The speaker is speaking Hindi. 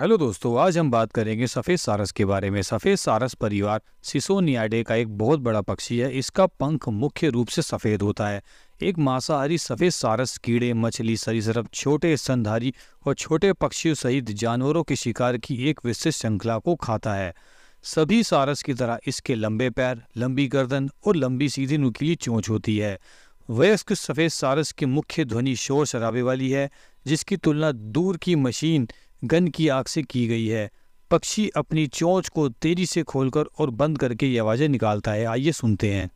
हेलो दोस्तों आज हम बात करेंगे सफ़ेद सारस के बारे में सफ़ेद सारस परिवार सिसोनियाडे का एक बहुत बड़ा पक्षी है इसका पंख मुख्य रूप से सफ़ेद होता है एक मांसाहारी सफ़ेद सारस कीड़े मछली सरीसृप छोटे स्तनधारी और छोटे पक्षियों सहित जानवरों के शिकार की एक विशिष्ट श्रृंखला को खाता है सभी सारस की तरह इसके लंबे पैर लंबी गर्दन और लंबी सीधी नुकीली चोंच होती है वयस्क सफ़ेद सारस की मुख्य ध्वनि शोर शराबे वाली है जिसकी तुलना दूर की मशीन गन की आग से की गई है पक्षी अपनी चोंच को तेजी से खोलकर और बंद करके ये आवाज़ें निकालता है आइए सुनते हैं